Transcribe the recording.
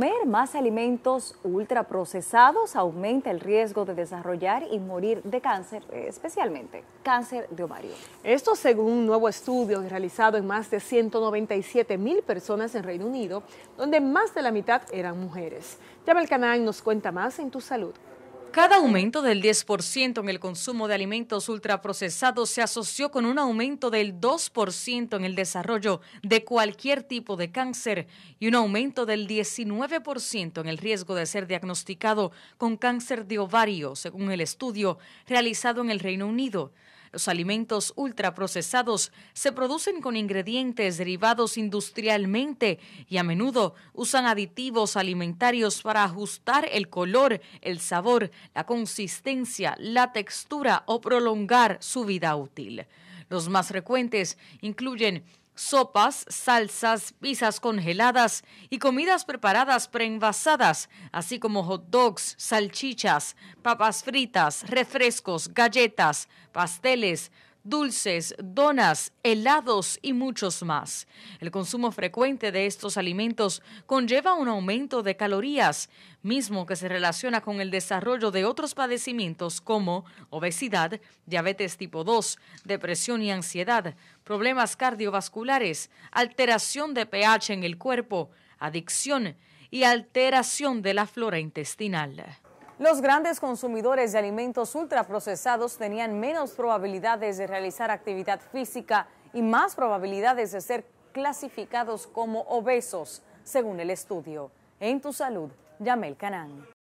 Comer más alimentos ultraprocesados aumenta el riesgo de desarrollar y morir de cáncer, especialmente cáncer de ovario. Esto según un nuevo estudio realizado en más de 197 mil personas en Reino Unido, donde más de la mitad eran mujeres. el Canal nos cuenta más en Tu Salud. Cada aumento del 10% en el consumo de alimentos ultraprocesados se asoció con un aumento del 2% en el desarrollo de cualquier tipo de cáncer y un aumento del 19% en el riesgo de ser diagnosticado con cáncer de ovario, según el estudio realizado en el Reino Unido. Los alimentos ultraprocesados se producen con ingredientes derivados industrialmente y a menudo usan aditivos alimentarios para ajustar el color, el sabor, la consistencia, la textura o prolongar su vida útil. Los más frecuentes incluyen sopas, salsas, pizzas congeladas y comidas preparadas preenvasadas, así como hot dogs, salchichas, papas fritas, refrescos, galletas, pasteles, dulces, donas, helados y muchos más. El consumo frecuente de estos alimentos conlleva un aumento de calorías, mismo que se relaciona con el desarrollo de otros padecimientos como obesidad, diabetes tipo 2, depresión y ansiedad, problemas cardiovasculares, alteración de pH en el cuerpo, adicción y alteración de la flora intestinal. Los grandes consumidores de alimentos ultraprocesados tenían menos probabilidades de realizar actividad física y más probabilidades de ser clasificados como obesos, según el estudio. En tu salud, Yamel canal.